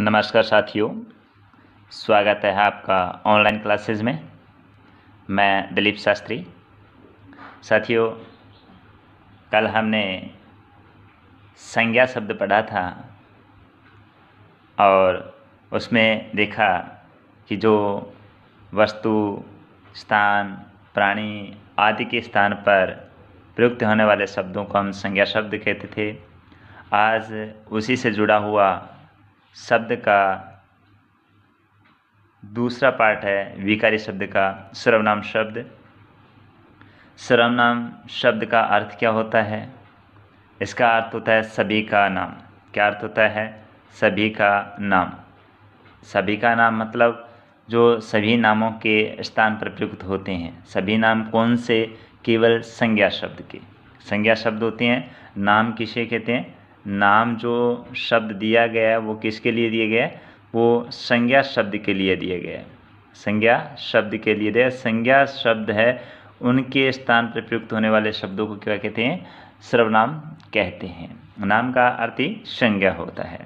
नमस्कार साथियों स्वागत है आपका ऑनलाइन क्लासेस में मैं दिलीप शास्त्री साथियों कल हमने संज्ञा शब्द पढ़ा था और उसमें देखा कि जो वस्तु स्थान प्राणी आदि के स्थान पर प्रयुक्त होने वाले शब्दों को हम संज्ञा शब्द कहते थे आज उसी से जुड़ा हुआ शब्द का दूसरा पार्ट है विकारी शब्द का सर्वनाम शब्द सर्वनाम शब्द का अर्थ क्या होता है इसका अर्थ होता है सभी का नाम क्या अर्थ होता है सभी का नाम सभी का नाम मतलब जो सभी नामों के स्थान पर प्रयुक्त होते हैं सभी नाम कौन से केवल संज्ञा शब्द के संज्ञा शब्द होते हैं नाम किसे कहते हैं नाम जो शब्द दिया गया है वो किसके लिए दिया गया वो संज्ञा शब्द के लिए दिया गया संज्ञा शब्द के लिए दिया संज्ञा शब्द है उनके स्थान पर प्रयुक्त होने वाले शब्दों को क्या कहते हैं सर्वनाम कहते हैं नाम का अर्थ ही संज्ञा होता है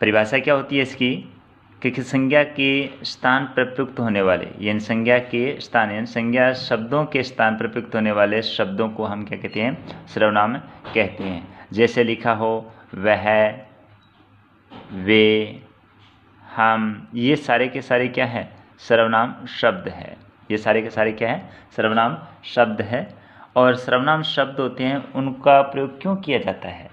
परिभाषा क्या होती है इसकी क्योंकि संज्ञा के स्थान पर प्रयुक्त होने वाले यानी संज्ञा के स्थान यानी संज्ञा शब्दों के स्थान पर प्रयुक्त होने वाले शब्दों को हम क्या कहते हैं सर्वनाम कहते हैं जैसे लिखा हो वह वे हम ये सारे के सारे क्या हैं सर्वनाम शब्द है ये सारे के सारे क्या है सर्वनाम शब्द है और सर्वनाम शब्द होते हैं उनका प्रयोग क्यों किया जाता है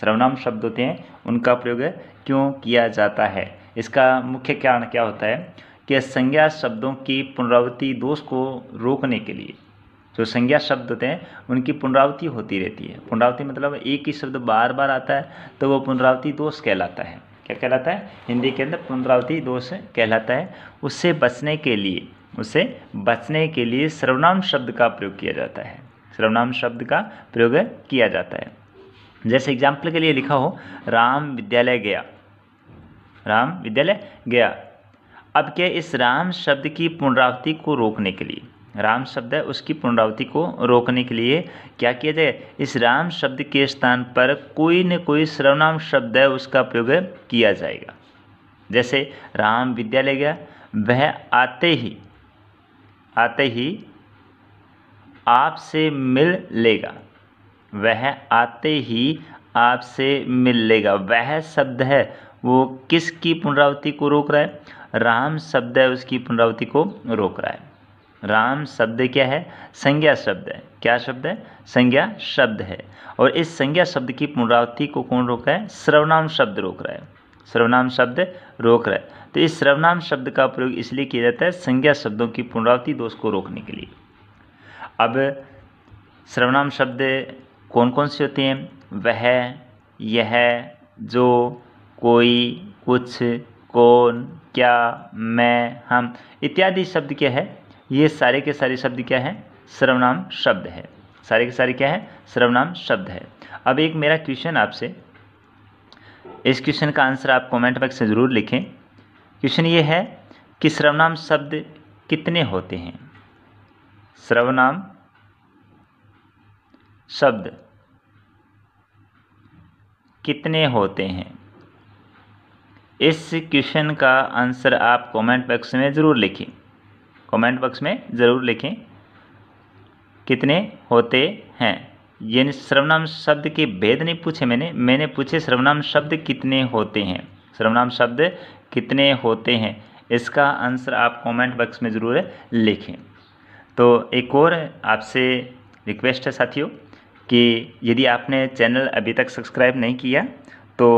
सर्वनाम शब्द होते हैं उनका प्रयोग क्यों किया जाता है इसका मुख्य कारण क्या होता है कि संज्ञा शब्दों की पुनरावृत्ति दोष को रोकने के लिए जो संज्ञा शब्द होते हैं उनकी पुनरावृत्ति होती रहती है पुनरावृत्ति मतलब एक ही शब्द बार बार आता है तो वो पुनरावृत्ति दोष कहलाता है क्या कहलाता है हिंदी के अंदर पुनरावृत्ति दोष कहलाता है उससे बचने के लिए उसे बचने के लिए सर्वनाम शब्द का प्रयोग किया जाता है सर्वनाम शब्द का प्रयोग किया जाता है जैसे एग्जाम्पल के लिए लिखा हो राम विद्यालय गया राम विद्यालय गया अब क्या इस राम शब्द की पुनरावृत्ति को रोकने के लिए राम शब्द है उसकी पुनरावृत्ति को रोकने के लिए क्या किया जाए इस राम शब्द के स्थान पर कोई न कोई सर्वनाम शब्द है उसका प्रयोग किया जाएगा जैसे राम विद्यालय गया वह आते ही आते ही आपसे मिल लेगा वह आते ही आपसे मिल लेगा वह शब्द है वो किसकी पुनरावृत्ति को रोक रहा है राम शब्द है उसकी पुनरावृत्ति को रोक रहा है राम शब्द क्या है संज्ञा शब्द है क्या शब्द है संज्ञा शब्द है और इस संज्ञा शब्द की पुनरावृत्ति को कौन रोक रहा है सर्वनाम शब्द रोक रहा है सर्वनाम शब्द रोक रहा है तो इस सर्वनाम शब्द का प्रयोग इसलिए किया जाता है संज्ञा शब्दों की पुनरावृत्ति दोष को रोकने के लिए अब सर्वनाम शब्द कौन कौन से होते हैं वह यह जो कोई कुछ कौन क्या मैं हम इत्यादि शब्द क्या है ये सारे के सारे शब्द क्या हैं सर्वनाम शब्द है सारे के सारे क्या है सर्वनाम शब्द है अब एक मेरा क्वेश्चन आपसे इस क्वेश्चन का आंसर आप कमेंट बॉक्स में ज़रूर लिखें क्वेश्चन ये है कि सर्वनाम शब्द कितने होते हैं सर्वनाम शब्द कितने होते हैं इस क्वेश्चन का आंसर आप कमेंट बॉक्स में ज़रूर लिखें कमेंट बॉक्स में ज़रूर लिखें कितने होते हैं यानी सर्वनाम शब्द के भेद नहीं पूछे मैंने मैंने पूछे सर्वनाम शब्द कितने होते हैं सर्वनाम शब्द कितने होते हैं इसका आंसर आप कमेंट बॉक्स में ज़रूर लिखें तो एक और आपसे रिक्वेस्ट है साथियों कि यदि आपने चैनल अभी तक सब्सक्राइब नहीं किया तो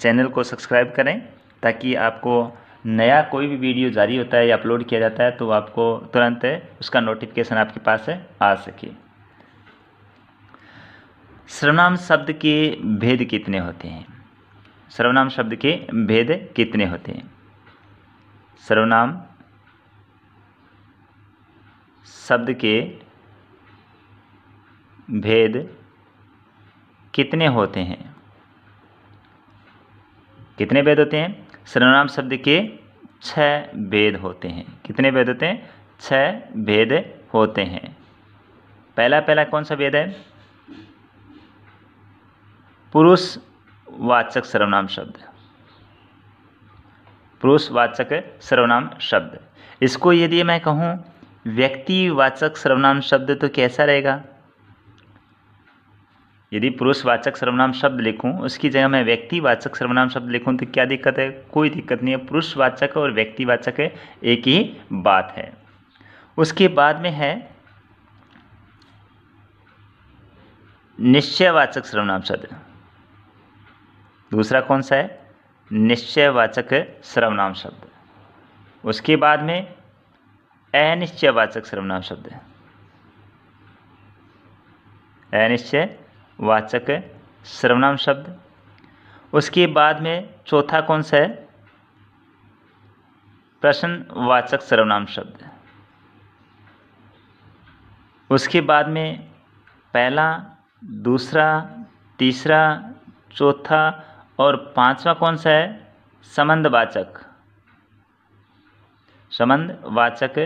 चैनल को सब्सक्राइब करें ताकि आपको नया कोई भी वीडियो जारी होता है या अपलोड किया जाता है तो आपको तुरंत उसका नोटिफिकेशन आपके पास है आ सके सर्वनाम शब्द के भेद कितने होते हैं सर्वनाम शब्द के भेद कितने होते हैं सर्वनाम शब्द के भेद कितने होते हैं कितने भेद होते हैं सर्वनाम शब्द के छ भेद होते हैं कितने भेद होते हैं छ भेद होते हैं पहला पहला कौन सा भेद है पुरुष वाचक सर्वनाम शब्द पुरुषवाचक सर्वनाम शब्द इसको यदि मैं कहूँ व्यक्तिवाचक सर्वनाम शब्द तो कैसा रहेगा यदि पुरुषवाचक सर्वनाम शब्द लिखूं उसकी जगह मैं व्यक्तिवाचक सर्वनाम शब्द लिखूं तो क्या दिक्कत है कोई दिक्कत नहीं है पुरुषवाचक और व्यक्तिवाचक एक ही बात है उसके बाद में है निश्चयवाचक सर्वनाम शब्द दूसरा कौन सा है निश्चयवाचक सर्वनाम शब्द उसके बाद में अनिश्चयवाचक सर्वनाम शब्द अनिश्चय वाचक सर्वनाम शब्द उसके बाद में चौथा कौन सा है वाचक सर्वनाम शब्द उसके बाद में पहला दूसरा तीसरा चौथा और पांचवा कौन सा है संबंधवाचक संबंधवाचक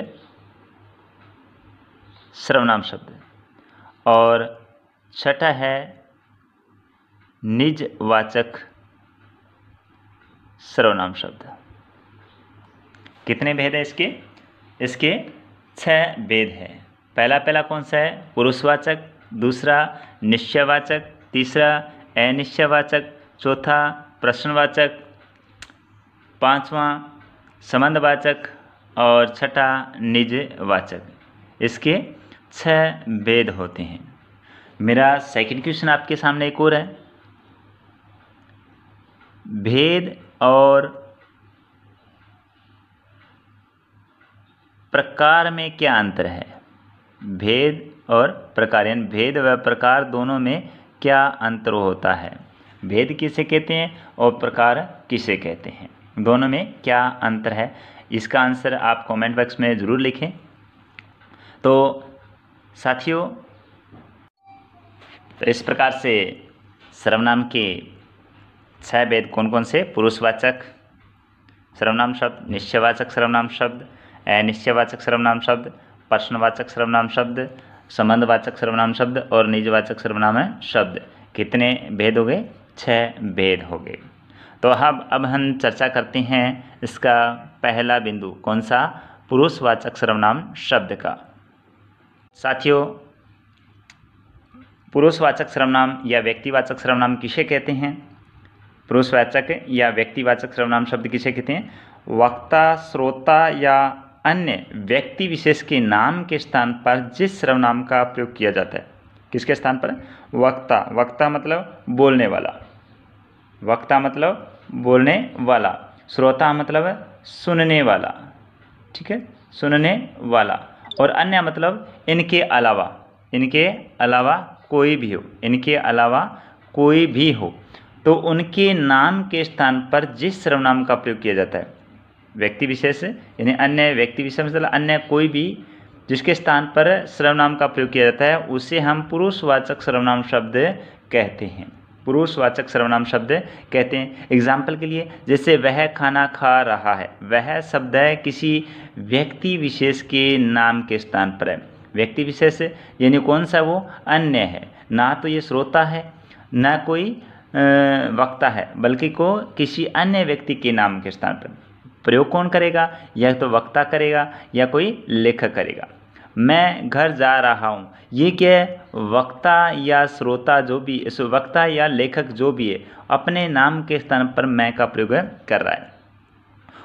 सर्वनाम शब्द और छठा है निजवाचक सर्वनाम शब्द कितने भेद है इसके इसके छह भेद है पहला पहला कौन सा है पुरुषवाचक दूसरा निश्चयवाचक तीसरा अनिश्चयवाचक चौथा प्रश्नवाचक पांचवा संबंधवाचक और छठा निजवाचक इसके छह भेद होते हैं मेरा सेकंड क्वेश्चन आपके सामने एक और है भेद और प्रकार में क्या अंतर है भेद और प्रकार यानी भेद व प्रकार दोनों में क्या अंतर होता है भेद किसे कहते हैं और प्रकार किसे कहते हैं दोनों में क्या अंतर है इसका आंसर आप कमेंट बॉक्स में ज़रूर लिखें तो साथियों तो इस प्रकार से सर्वनाम के छह वेद कौन कौन से पुरुषवाचक सर्वनाम शब्द निश्चयवाचक सर्वनाम शब्द अनिश्चयवाचक सर्वनाम शब्द प्रश्नवाचक सर्वनाम शब्द संबंधवाचक सर्वनाम शब्द और निजवाचक सर्वनाम शब्द कितने भेद हो गए छः भेद हो गए तो अब अब हम चर्चा करते हैं इसका पहला बिंदु कौन सा पुरुषवाचक सर्वनाम शब्द का साथियों पुरुषवाचक सर्वनाम या व्यक्तिवाचक सर्वनाम किसे कहते हैं पुरुषवाचक या व्यक्तिवाचक सर्वनाम शब्द किसे कहते हैं वक्ता श्रोता या अन्य व्यक्ति विशेष के नाम के स्थान पर जिस सर्वनाम का प्रयोग किया जाता है किसके स्थान पर वक्ता वक्ता मतलब बोलने वाला वक्ता मतलब बोलने वाला श्रोता मतलब सुनने वाला ठीक है सुनने वाला और अन्य मतलब इनके अलावा इनके अलावा कोई भी हो इनके अलावा कोई भी हो तो उनके नाम के स्थान पर जिस सर्वनाम का प्रयोग किया जाता है व्यक्ति विशेष यानी अन्य व्यक्ति विशेष मतलब अन्य कोई भी जिसके स्थान पर सर्वनाम का प्रयोग किया जाता है उसे हम पुरुषवाचक सर्वनाम शब्द कहते हैं पुरुषवाचक सर्वनाम शब्द कहते हैं एग्जाम्पल के लिए जैसे वह खाना खा रहा है वह शब्द है किसी व्यक्ति विशेष के नाम के स्थान पर है व्यक्ति विशेष यानी कौन सा वो अन्य है ना तो ये श्रोता है ना कोई वक्ता है बल्कि को किसी अन्य व्यक्ति के नाम के स्थान पर प्रयोग कौन करेगा या तो वक्ता करेगा या कोई लेखक करेगा मैं घर जा रहा हूँ ये क्या है वक्ता या श्रोता जो भी वक्ता या लेखक जो भी है अपने नाम के स्थान पर मैं का प्रयोग कर रहा है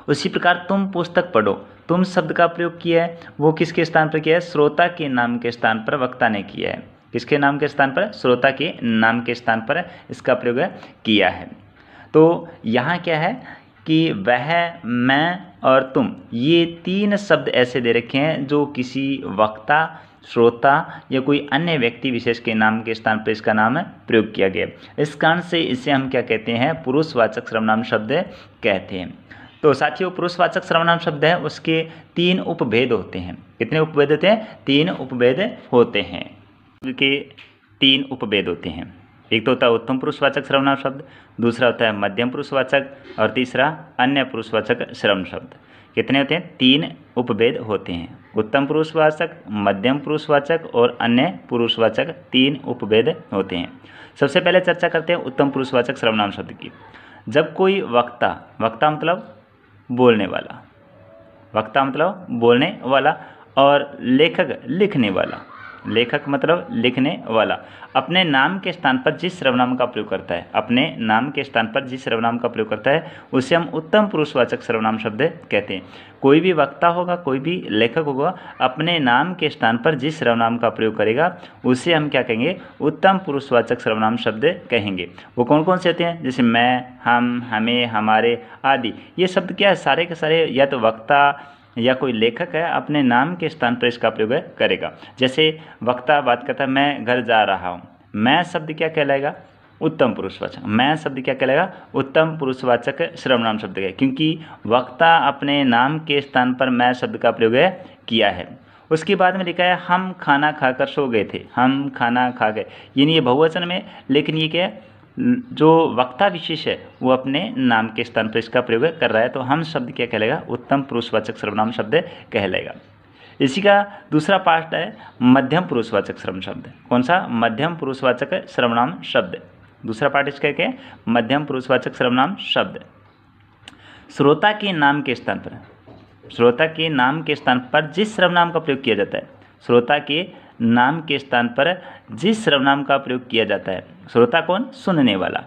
उसी प्रकार तुम पुस्तक पढ़ो तुम शब्द का प्रयोग किया है वो किसके स्थान पर किया है श्रोता के नाम के स्थान पर वक्ता ने किया है किसके नाम के स्थान पर श्रोता के नाम के स्थान पर इसका प्रयोग किया है तो यहाँ क्या है कि वह मैं और तुम ये तीन शब्द ऐसे दे रखे हैं जो किसी वक्ता श्रोता या कोई अन्य व्यक्ति विशेष के नाम के स्थान पर इसका नाम प्रयोग किया गया इस कारण से इसे हम क्या कहते हैं पुरुषवाचक सर्वनाम शब्द कहते हैं तो साथियों पुरुषवाचक सर्वनाम शब्द है उसके तीन उपभेद होते हैं कितने उपभेद होते हैं तीन उपभेद होते हैं के तीन उपभेद होते हैं एक तो होता है उत्तम पुरुषवाचक श्रवणाम शब्द दूसरा होता है मध्यम पुरुषवाचक और तीसरा अन्य पुरुषवाचक श्रवण शब्द कितने होते हैं तीन उपभेद होते हैं उत्तम पुरुषवाचक मध्यम पुरुषवाचक और अन्य पुरुषवाचक तीन उपभेद होते हैं सबसे पहले चर्चा करते हैं उत्तम पुरुषवाचक श्रवणाम शब्द की जब कोई वक्ता वक्ता मतलब बोलने वाला वक्ता मतलब बोलने वाला और लेखक लिखने वाला लेखक मतलब लिखने वाला अपने नाम के स्थान पर जिस सर्वनाम का प्रयोग करता है अपने नाम के स्थान पर जिस सर्वनाम का प्रयोग करता है उसे हम उत्तम पुरुषवाचक सर्वनाम शब्द कहते हैं कोई भी वक्ता होगा कोई भी लेखक होगा अपने नाम के स्थान पर जिस सर्वनाम का प्रयोग करेगा उसे हम क्या कहेंगे उत्तम पुरुषवाचक सर्वनाम शब्द कहेंगे वो कौन कौन से होते हैं जैसे मैं हम हमें हमारे आदि ये शब्द क्या है सारे के सारे या तो वक्ता या कोई लेखक है अपने नाम के स्थान पर इसका प्रयोग करेगा जैसे वक्ता बात करता है मैं घर जा रहा हूँ मैं शब्द क्या कहलाएगा उत्तम पुरुषवाचक मैं शब्द क्या कहलाएगा उत्तम पुरुषवाचक नाम शब्द है क्योंकि वक्ता अपने नाम के स्थान पर मैं शब्द का प्रयोग किया है उसके बाद में लिखा है हम खाना खाकर सो गए थे हम खाना खा गए यानी ये बहुवचन में लेकिन ये क्या है जो वक्ता विशेष है वो अपने नाम के स्थान पर इसका प्रयोग कर रहा है तो हम शब्द क्या कहलेगा उत्तम पुरुषवाचक सर्वनाम शब्द कहलेगा इसी का दूसरा पार्ट है मध्यम पुरुषवाचक श्रम शब्द कौन सा मध्यम पुरुषवाचक सर्वनाम शब्द दूसरा पार्ट इसका क्या है मध्यम पुरुषवाचक सर्वनाम शब्द श्रोता के नाम के स्थान पर श्रोता के नाम के स्थान पर जिस सर्वनाम का प्रयोग किया जाता है श्रोता के नाम के स्थान पर जिस सर्वनाम का प्रयोग किया जाता है श्रोता कौन सुनने वाला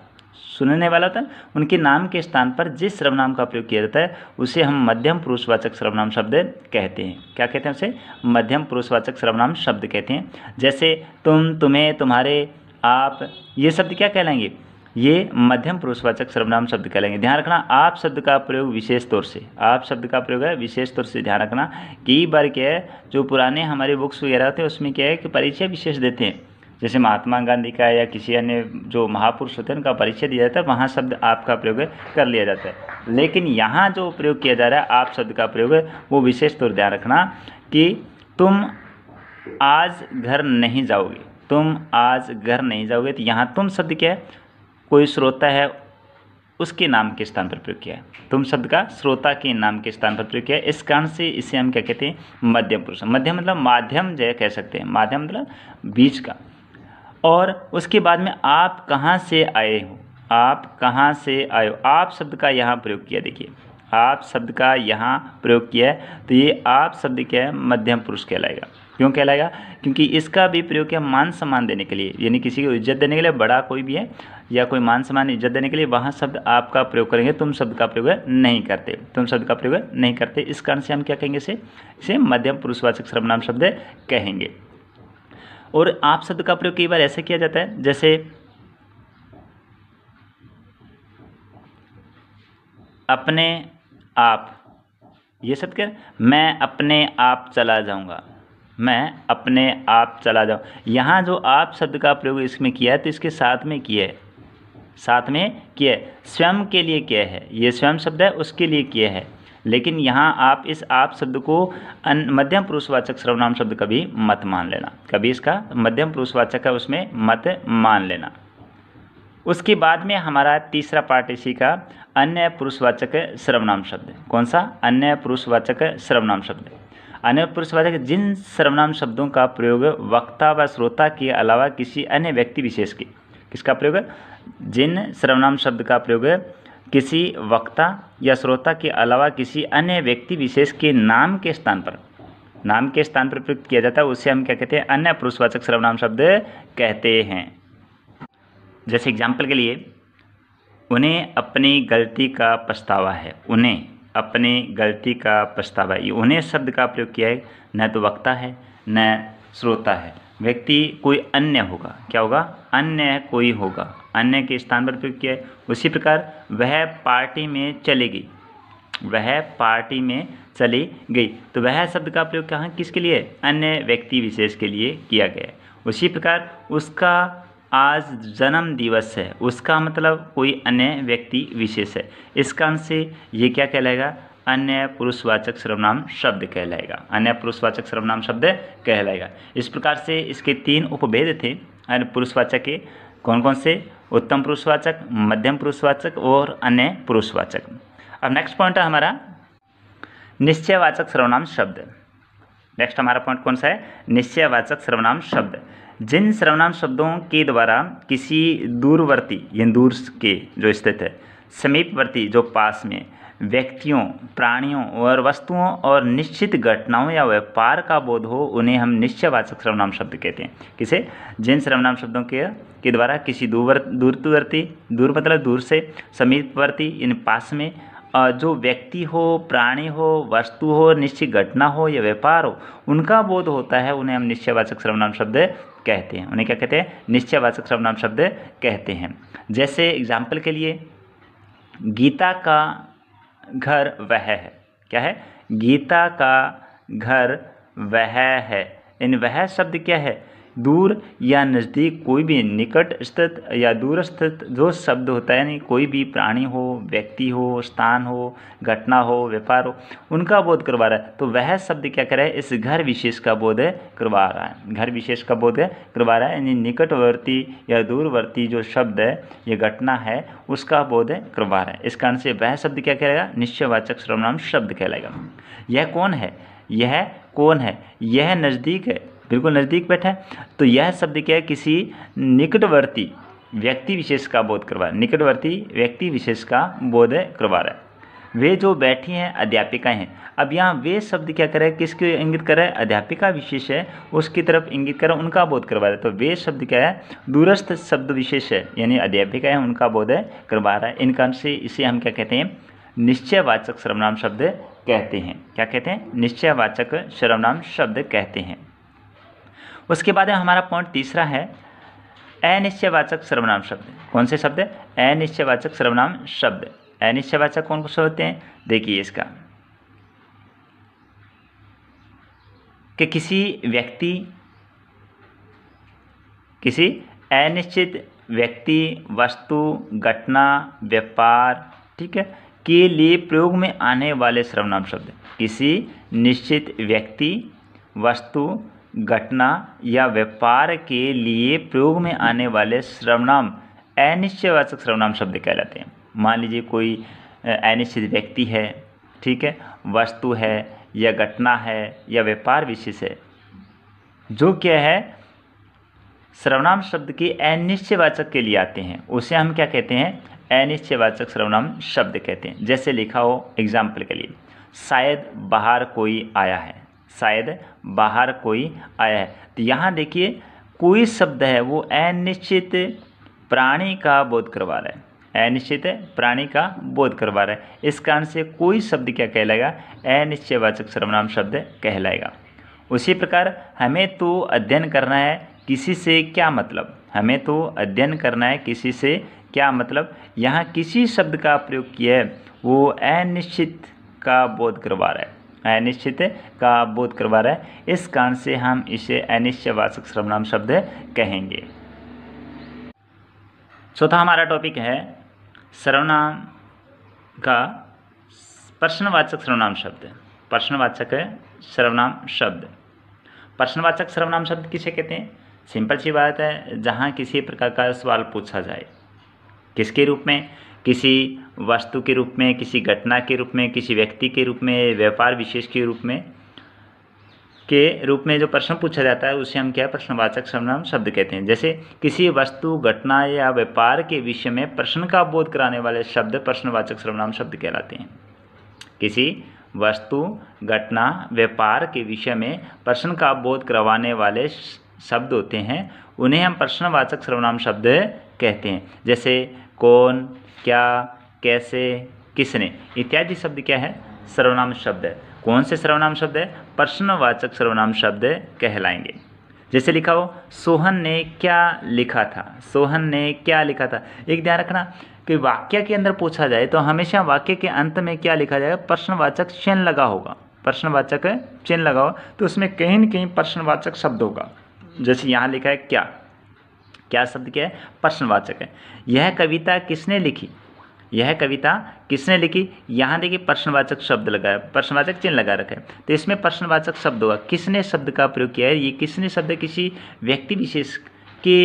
सुनने वाला था उनके नाम के स्थान पर जिस सर्वनाम का प्रयोग किया जाता है उसे हम मध्यम पुरुषवाचक सर्वनाम शब्द कहते हैं क्या कहते हैं उसे मध्यम पुरुषवाचक सर्वनाम शब्द कहते हैं जैसे तुम तुम्हें तुम्हारे आप ये शब्द क्या कहलाएंगे ये मध्यम पुरुषवाचक सर्वनाम शब्द कहलाएंगे ध्यान रखना आप शब्द का प्रयोग विशेष तौर से आप शब्द का प्रयोग है विशेष तौर से ध्यान रखना कई बार क्या है जो पुराने हमारे बुक्स वगैरह थे उसमें क्या है कि परिचय विशेष देते हैं जैसे महात्मा गांधी का या किसी अन्य जो महापुरुष होते हैं उनका परिचय दिया जाता है वहाँ शब्द आपका प्रयोग कर लिया जाता है लेकिन यहाँ जो प्रयोग किया जा रहा है आप शब्द का प्रयोग है वो विशेष तौर ध्यान रखना कि तुम आज घर नहीं जाओगे तुम आज घर नहीं जाओगे तो यहाँ तुम शब्द क्या है कोई श्रोता है उसके नाम के स्थान पर प्रयोग किया है तुम शब्द का श्रोता के नाम के स्थान पर प्रयोग किया है इस कारण से इसे हम क्या कहते हैं मध्यम पुरुष मध्यम मतलब माध्यम जय कह सकते हैं माध्यम मतलब बीच का और उसके बाद में आप कहाँ से आए हो आप कहाँ से आए हो आप शब्द का यहाँ प्रयोग किया देखिए आप शब्द का यहाँ प्रयोग किया है तो ये आप शब्द क्या है मध्यम पुरुष कहलाएगा क्यों कहलाएगा क्योंकि इसका भी प्रयोग किया मान सम्मान देने के लिए यानी किसी को इज्जत देने के लिए बड़ा कोई भी है या कोई मान सम्मान इज्जत देने के लिए वहाँ शब्द आपका प्रयोग करेंगे तुम शब्द का प्रयोग नहीं करते तुम शब्द का प्रयोग नहीं करते इस कारण से हम क्या कहेंगे इसे इसे मध्यम पुरुषवाचक सर्वनाम शब्द कहेंगे और आप शब्द का प्रयोग कई बार ऐसे किया जाता है जैसे अपने आप ये शब्द क्या मैं अपने आप चला जाऊंगा मैं अपने आप चला जाऊँ यहाँ जो आप शब्द का प्रयोग इसमें किया है तो इसके साथ में किया है साथ में किए स्वयं के लिए किए है ये स्वयं शब्द है उसके लिए किए है लेकिन यहाँ आप इस आप शब्द को मध्यम पुरुषवाचक सर्वनाम शब्द कभी मत मान लेना कभी इसका मध्यम पुरुषवाचक है उसमें मत मान लेना उसके बाद में हमारा तीसरा पार्ट इसी का अन्य पुरुषवाचक सर्वनाम शब्द कौन सा अन्य पुरुषवाचक सर्वनाम शब्द अन्य पुरुषवाचक जिन सर्वनाम शब्दों का प्रयोग वक्ता व श्रोता के अलावा किसी अन्य व्यक्ति विशेष के किसका प्रयोग जिन सर्वनाम शब्द का प्रयोग किसी वक्ता या श्रोता के अलावा किसी अन्य व्यक्ति विशेष के नाम के स्थान पर नाम के स्थान पर प्रयुक्त किया जाता है उसे हम क्या कहते हैं अन्य पुरुषवाचक सर्वनाम शब्द कहते हैं जैसे एग्जाम्पल के लिए उन्हें अपनी गलती का पछतावा है उन्हें अपनी गलती का पछतावा ये उन्हें शब्द का प्रयोग किया है न तो वक्ता है न श्रोता है व्यक्ति कोई अन्य होगा क्या होगा अन्य कोई होगा अन्य के स्थान पर प्रयोग किया है उसी प्रकार वह पार्टी में चली गई वह पार्टी में चली गई तो वह शब्द का प्रयोग कहाँ किसके लिए अन्य व्यक्ति विशेष के लिए किया गया है उसी प्रकार उसका आज जन्म दिवस है उसका मतलब कोई अन्य व्यक्ति विशेष है इस कारण से ये क्या कहलाएगा अन्य पुरुषवाचक सर्वनाम शब्द कहलाएगा अन्य पुरुषवाचक सर्वनाम शब्द कहलाएगा इस प्रकार से इसके तीन उपभेद थे अन्य पुरुषवाचक के कौन कौन से उत्तम पुरुषवाचक मध्यम पुरुषवाचक और अन्य पुरुषवाचक अब नेक्स्ट पॉइंट है हमारा निश्चयवाचक सर्वनाम शब्द नेक्स्ट हमारा पॉइंट कौन सा है निश्चयवाचक सर्वनाम शब्द जिन सर्वनाम शब्दों के द्वारा किसी दूरवर्ती या दूर के जो स्थित है समीपवर्ती जो पास में व्यक्तियों प्राणियों और वस्तुओं और निश्चित घटनाओं या व्यापार का बोध हो उन्हें हम निश्चयवाचक सर्वनाम शब्द कहते हैं किसे जिन सर्वनाम शब्दों के के द्वारा किसी दूर दूरवर्ती दूर मतलब दूर से समीपवर्ती इन पास में जो व्यक्ति हो प्राणी हो वस्तु हो निश्चित घटना हो या व्यापार हो उनका बोध होता है उन्हें हम निश्चयवाचक सर्वनाम शब्द कहते हैं उन्हें क्या कहते हैं निश्चयवाचक सर्वनाम शब्द कहते हैं जैसे एग्जाम्पल के लिए गीता का घर वह है क्या है गीता का घर वह है इन वह शब्द क्या है दूर या नज़दीक कोई भी निकट स्थित या दूर स्थित जो शब्द होता है यानी कोई भी प्राणी हो व्यक्ति हो स्थान हो घटना हो व्यापार हो उनका बोध करवा रहा है तो वह शब्द क्या करे इस घर विशेष का बोध करवा रहा है घर विशेष का बोध करवा रहा है यानी निकटवर्ती या दूरवर्ती जो शब्द है या घटना है उसका बोध करवा रहा है इस कारण से वह शब्द क्या कहेगा निश्चयवाचक सर्वनाम शब्द कहलाएगा यह कौन है यह कौन है यह नज़दीक है बिल्कुल नज़दीक बैठा है तो यह शब्द क्या है किसी निकटवर्ती व्यक्ति विशेष का बोध करवा निकटवर्ती व्यक्ति विशेष का बोध करवा रहा है वे जो बैठी हैं अध्यापिकाएं हैं अब यहाँ वे शब्द क्या करे किसके इंगित करे अध्यापिका विशेष है उसकी तरफ इंगित करे उनका बोध करवा रहा है तो वे शब्द क्या है दूरस्थ शब्द विशेष है यानी अध्यापिका है उनका बोध करवा रहा है इन कारण से इसे हम क्या कहते हैं निश्चयवाचक सर्वनाम शब्द कहते हैं क्या कहते हैं निश्चयवाचक सर्वनाम शब्द कहते हैं उसके बाद हमारा पॉइंट तीसरा है अनिश्चयवाचक सर्वनाम शब्द कौन से शब्द है अनिश्चयवाचक सर्वनाम शब्द अनिश्चयवाचक कौन से होते हैं देखिए इसका कि किसी व्यक्ति किसी अनिश्चित व्यक्ति वस्तु घटना व्यापार ठीक है के लिए प्रयोग में आने वाले सर्वनाम शब्द किसी निश्चित व्यक्ति वस्तु घटना या व्यापार के लिए प्रयोग में आने वाले श्रवनाम अनिश्चयवाचक श्रवनाम शब्द कहलाते हैं मान लीजिए कोई अनिश्चित व्यक्ति है ठीक है वस्तु है या घटना है या व्यापार विशेष है जो क्या है सर्वनाम शब्द के अनिश्चयवाचक के लिए आते हैं उसे हम क्या कहते हैं अनिश्चयवाचक सर्वनाम शब्द कहते हैं जैसे लिखा हो एग्जाम्पल के लिए शायद बाहर कोई आया है शायद बाहर कोई आया है तो यहाँ देखिए कोई शब्द है वो अनिश्चित प्राणी का बोध करवा रहा है अनिश्चित प्राणी का बोध करवा रहा है इस कारण से कोई शब्द क्या कहलाएगा अनिश्चयवाचक सर्वनाम शब्द कहलाएगा उसी प्रकार हमें तो अध्ययन करना है किसी से क्या मतलब हमें तो अध्ययन करना है किसी से क्या मतलब यहाँ किसी शब्द का प्रयोग किया है वो अनिश्चित का बोध करवा रहा है अनिश्चित का बोध करवा रहा है इस कारण से हम इसे अनिश्चयवाचक सर्वनाम शब्द कहेंगे चौथा हमारा टॉपिक है सर्वनाम का प्रश्नवाचक सर्वनाम शब्द प्रश्नवाचक सर्वनाम शब्द प्रश्नवाचक सर्वनाम शब्द किसे कहते हैं सिंपल सी बात है जहाँ किसी प्रकार का सवाल पूछा जाए किसके रूप में किसी वस्तु के रूप में किसी घटना के रूप में किसी व्यक्ति के रूप में व्यापार विशेष के रूप में के रूप में जो प्रश्न पूछा जाता है उसे हम क्या प्रश्नवाचक सर्वनाम शब्द कहते हैं जैसे किसी वस्तु घटना या व्यापार के विषय में प्रश्न का बोध कराने वाले शब्द प्रश्नवाचक सर्वनाम शब्द कहलाते हैं किसी वस्तु घटना व्यापार के विषय में प्रश्न का बोध करवाने वाले शब्द होते हैं उन्हें हम प्रश्नवाचक सर्वनाम शब्द कहते हैं जैसे कौन क्या कैसे किसने इत्यादि शब्द क्या है सर्वनाम शब्द है कौन से सर्वनाम शब्द है प्रश्नवाचक सर्वनाम शब्द कहलाएंगे जैसे लिखा हो सोहन ने क्या लिखा था सोहन ने क्या लिखा था एक ध्यान रखना कि वाक्य के अंदर पूछा जाए तो हमेशा वाक्य के अंत में क्या लिखा जाएगा प्रश्नवाचक चिन्ह लगा होगा प्रश्नवाचक चिन्ह लगा हो तो उसमें कहीं न कहीं प्रश्नवाचक शब्द होगा जैसे यहाँ लिखा है क्या क्या शब्द क्या है प्रश्नवाचक है यह कविता किसने लिखी यह कविता किसने लिखी यहाँ देखिए प्रश्नवाचक शब्द लगाया प्रश्नवाचक चिन्ह लगा रखा है तो इसमें प्रश्नवाचक शब्द होगा किसने शब्द का प्रयोग किया है ये किसने शब्द किसी व्यक्ति विशेष के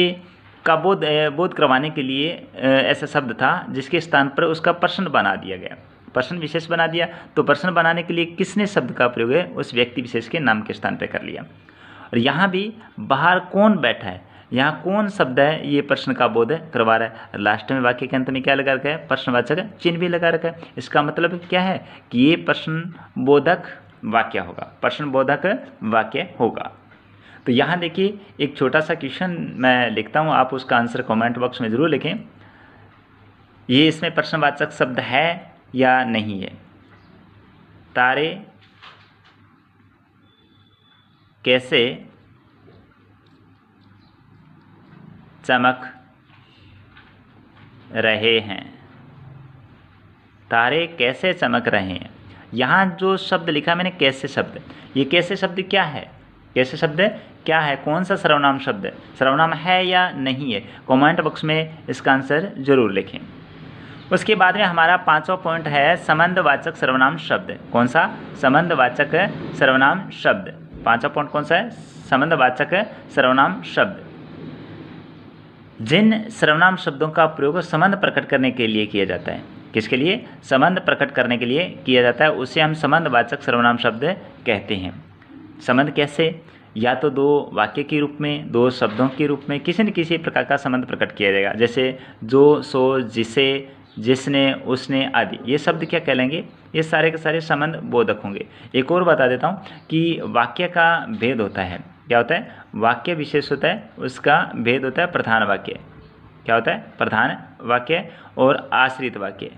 का बोध बोध करवाने के लिए ऐसा शब्द था जिसके स्थान पर उसका प्रश्न बना दिया गया प्रश्न विशेष बना दिया तो प्रश्न बनाने के लिए किसने शब्द का प्रयोग है उस व्यक्ति विशेष के नाम के स्थान पर कर लिया और यहाँ भी बाहर कौन बैठा है यहाँ कौन शब्द है ये प्रश्न का बोध करवा रहा है लास्ट में वाक्य के अंत में क्या लगा रखा है प्रश्नवाचक चिन्ह भी लगा रखा है इसका मतलब क्या है कि ये प्रश्न बोधक वाक्य होगा प्रश्न बोधक वाक्य होगा तो यहाँ देखिए एक छोटा सा क्वेश्चन मैं लिखता हूँ आप उसका आंसर कमेंट बॉक्स में ज़रूर लिखें ये इसमें प्रश्नवाचक शब्द है या नहीं है तारे कैसे चमक रहे हैं तारे कैसे चमक रहे हैं यहाँ जो शब्द लिखा मैंने कैसे शब्द ये कैसे शब्द क्या है कैसे शब्द क्या है कौन सा सर्वनाम शब्द है सर्वनाम है या नहीं है कमेंट बॉक्स में इसका आंसर जरूर लिखें उसके बाद में हमारा पांचवा पॉइंट है संबंधवाचक सर्वनाम शब्द कौन सा संबंधवाचक सर्वनाम शब्द पांचवा पॉइंट कौन सा है संबंधवाचक सर्वनाम शब्द जिन सर्वनाम शब्दों का प्रयोग संबंध प्रकट करने के लिए किया जाता है किसके लिए संबंध प्रकट करने के लिए किया जाता है उसे हम संबंधवाचक सर्वनाम शब्द कहते हैं संबंध कैसे या तो दो वाक्य के रूप में दो शब्दों के रूप में किसी न किसी प्रकार का संबंध प्रकट किया जाएगा जैसे जो सो जिसे जिसने उसने आदि ये शब्द क्या कहलाएंगे ये सारे के सारे संबंध बोधक होंगे एक और बता देता हूँ कि वाक्य का भेद होता है क्या होता है वाक्य विशेष होता है उसका भेद होता है प्रधान वाक्य क्या होता है प्रधान वाक्य और आश्रित वाक्य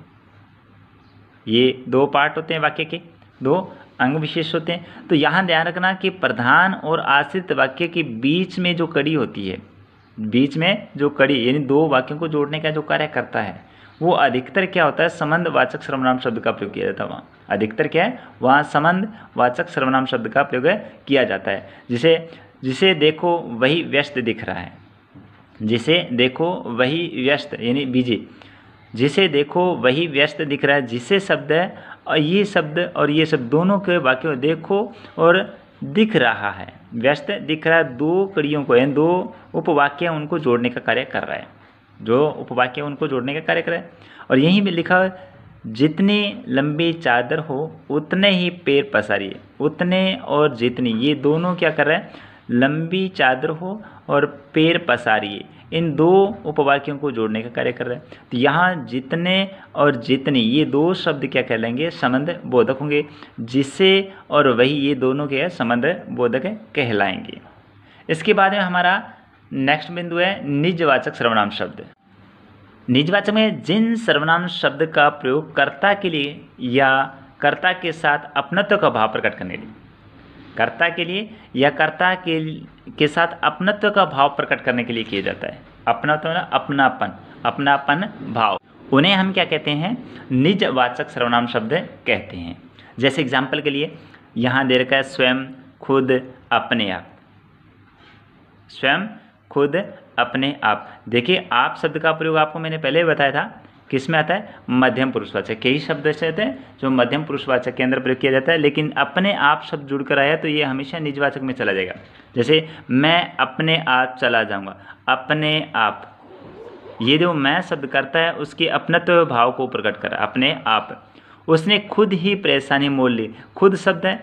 ये दो पार्ट होते हैं वाक्य के दो अंग विशेष होते हैं तो यहाँ ध्यान रखना कि प्रधान और आश्रित वाक्य के बीच में जो कड़ी होती है बीच में जो कड़ी यानी दो वाक्यों को जोड़ने का जो कार्य करता है वो अधिकतर क्या होता है संबंध वाचक सर्वनाम शब्द का प्रयोग किया जाता है वहाँ अधिकतर क्या है वहाँ संबंध वाचक सर्वनाम शब्द का प्रयोग किया जाता है जिसे जिसे देखो वही व्यस्त दिख रहा है जिसे देखो वही व्यस्त यानी बीजे जिसे देखो वही व्यस्त दिख रहा है जिसे शब्द है और ये शब्द और ये शब्द दोनों के वाक्यों देखो और दिख रहा है व्यस्त दिख रहा है दो कड़ियों को यानी दो उपवाक्य उनको जोड़ने का कार्य कर रहा है जो उपवाक्य उनको जोड़ने का कार्य करें और यहीं भी लिखा है जितनी लंबी चादर हो उतने ही पैर पसारिए उतने और जितनी ये दोनों क्या कर रहे हैं लंबी चादर हो और पैर पसारिए इन दो उपवाक्यों को जोड़ने का कार्य कर रहे हैं तो यहाँ जितने और जितनी ये दो शब्द क्या कह लेंगे संबंध बोधक होंगे जिसे और वही ये दोनों के संबंध बोधक कहलाएंगे इसके बाद में हमारा नेक्स्ट बिंदु है निजवाचक सर्वनाम शब्द निजवाचक में जिन सर्वनाम शब्द का प्रयोग कर्ता के लिए या कर्ता के साथ अपनत्व का भाव प्रकट करने के लिए कर्ता के लिए या कर्ता के के साथ अपनत्व का भाव प्रकट करने के लिए किया जाता है अपनत्व ना मतलब अपनापन अपनापन भाव उन्हें हम क्या कहते हैं निजवाचक सर्वनाम शब्द कहते हैं जैसे एग्जाम्पल के लिए यहाँ दे रखा है स्वयं खुद अपने आप स्वयं खुद अपने आप देखिए आप शब्द का प्रयोग आपको मैंने पहले ही बताया था किस में आता है मध्यम पुरुषवाचक कई शब्द ऐसे होते हैं जो मध्यम पुरुषवाचक के अंदर प्रयोग किया जाता है लेकिन अपने आप शब्द जुड़कर आया तो ये हमेशा निजवाचक में चला जाएगा जैसे मैं अपने आप चला जाऊँगा अपने आप ये जो मैं शब्द करता है उसके अपनत्व भाव को प्रकट कर अपने आप उसने खुद ही परेशानी मोल ली खुद शब्द है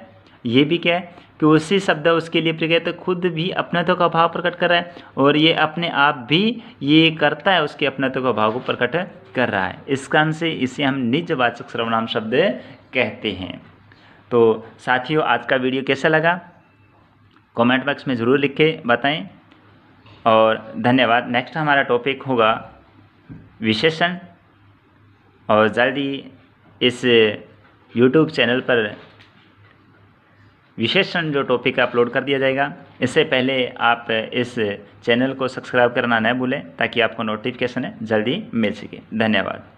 ये भी क्या है कि उसी शब्द उसके लिए प्रिय तो खुद भी अपनत्व का भाव प्रकट कर रहा है और ये अपने आप भी ये करता है उसके अपनत्व का भाव को प्रकट कर रहा है इस कारण से इसे हम निजवाचक सर्वनाम शब्द कहते हैं तो साथियों आज का वीडियो कैसा लगा कमेंट बॉक्स में ज़रूर लिख के बताएँ और धन्यवाद नेक्स्ट हमारा टॉपिक होगा विशेषण और जल्दी इस यूट्यूब चैनल पर विशेषण जो टॉपिक अपलोड कर दिया जाएगा इससे पहले आप इस चैनल को सब्सक्राइब करना न भूलें ताकि आपको नोटिफिकेशन जल्दी मिल सके धन्यवाद